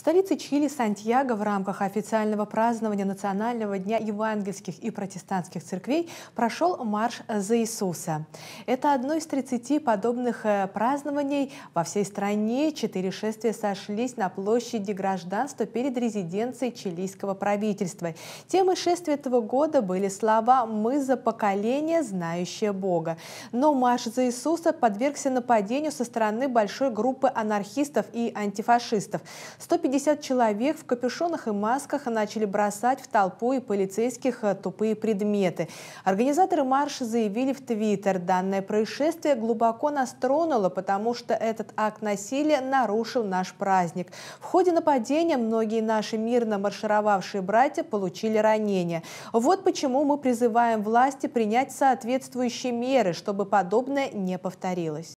столице Чили Сантьяго в рамках официального празднования Национального дня евангельских и протестантских церквей прошел марш за Иисуса. Это одно из 30 подобных э, празднований во всей стране. Четыре шествия сошлись на площади гражданства перед резиденцией чилийского правительства. Темой шествия этого года были слова «Мы за поколение, знающее Бога». Но марш за Иисуса подвергся нападению со стороны большой группы анархистов и антифашистов. 150 150 человек в капюшонах и масках начали бросать в толпу и полицейских э, тупые предметы. Организаторы марша заявили в Твиттер, данное происшествие глубоко нас тронуло, потому что этот акт насилия нарушил наш праздник. В ходе нападения многие наши мирно маршировавшие братья получили ранения. Вот почему мы призываем власти принять соответствующие меры, чтобы подобное не повторилось.